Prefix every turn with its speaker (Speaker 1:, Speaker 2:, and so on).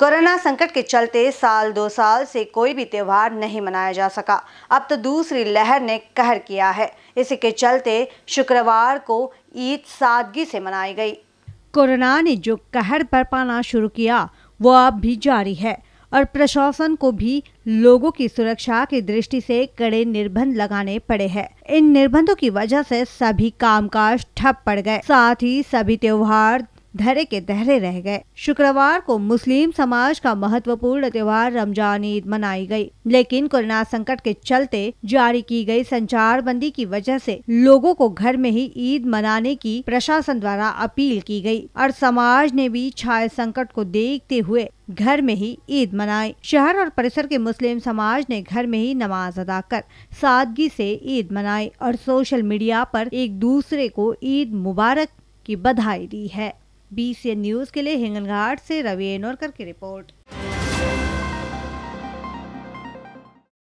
Speaker 1: Corona संकट के चलते साल दो साल से कोई भी त्यौहार नहीं मनाया जा सका अब तो दूसरी लहर ने कहर किया है इसी के चलते शुक्रवार को ईद सादगी से मनाई गई कोरोना ने जो कहर पर पाना शुरू किया वो अब भी जारी है और प्रशासन को भी लोगों की सुरक्षा की दृष्टि से कड़े निर्बंध लगाने पड़े हैं। इन निर्बंधों की वजह से सभी कामकाज ठप पड़ गए साथ ही सभी त्योहार धरे के धरे रह गए शुक्रवार को मुस्लिम समाज का महत्वपूर्ण त्योहार रमजान ईद मनाई गई लेकिन कोरोना संकट के चलते जारी की गई संचार बंदी की वजह से लोगों को घर में ही ईद मनाने की प्रशासन द्वारा अपील की गई और समाज ने भी छाये संकट को देखते हुए घर में ही ईद मनाई शहर और परिसर के मुस्लिम समाज ने घर में ही नमाज अदा कर सादगी से ईद मनाई और सोशल मीडिया पर एक दूसरे को ईद मुबारक की बधाई दी है बी न्यूज़ के लिए हिंगनघाट से रवि एनोरकर की रिपोर्ट